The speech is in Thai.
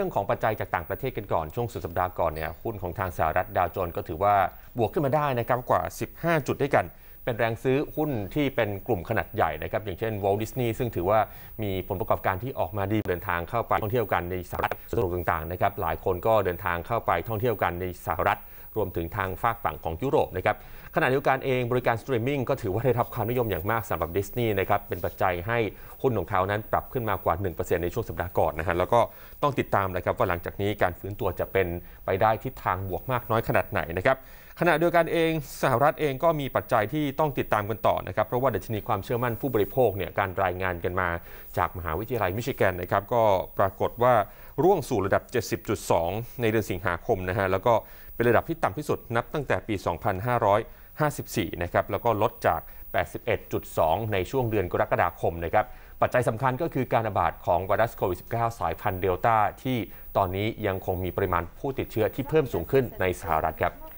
เรื่องของปัจจัยจากต่างประเทศกันก่อนช่วงสุดสัปดาห์ก่อนเนี่ยหุ้นของทางสหรัฐดาวโจนส์ก็ถือว่าบวกขึ้นมาได้นะครับกว่า 15 จุดด้วยกันเป็นแรงซื้อหุ้นที่เป็นกลุ่มขนาดใหญ่นะครับอย่างเช่นวอลดิสนีย์ซึ่งถือว่ามีผลประกอบการที่ออกมาดีเดินทางเข้าไปท่องเที่ยวกันในสหรัฐสนุกต่างๆนะครับหลายคนก็เดินทางเข้าไปท่องเที่ยวกันในสหรัฐ รวมถึงทางฝากฝั่งของยุโรปนะครับขณะเดียวกันเองบริการสตรีมมิ่งก็ถือว่าได้รับความนิยมอย่างมากสำหรับดิสนีย์นะครับเป็นปัจจัยให้หุ้นของเขานั้นปรับขึ้นมากว่า 1%ในช่วงสัปดาห์ก่อนนะฮะแล้วก็ต้องติดตามนะครับว่าหลังจากนี้การฟื้นตัวจะเป็นไปได้ทิศทางบวกมากน้อยขนาดไหนนะครับขณะเดียวกันเองสหรัฐเองก็มีปัจจัยที่ต้องติดตามกันต่อนะครับ เพราะว่าดัชนีความเชื่อมั่นผู้บริโภคเนี่ยการรายงานกันมาจากมหาวิทยาลัยมิชิแกนนะครับก็ปรากฏว่าร่วงสู่ระดับ 70.2 ในเดือนสิงหาคมนะฮะแล้วก็เป็นระดับที่ต่ำที่สุดนับตั้งแต่ปี 2554นะครับแล้วก็ลดจาก 81.2 ในช่วงเดือนกรกฎาคมนะครับปัจจัยสำคัญก็คือการระบาดของไวรัสโควิด -19 สายพันธุ์เดลต้าที่ตอนนี้ยังคงมีปริมาณผู้ติดเชื้อที่เพิ่มสูงขึ้นในสหรัฐครับ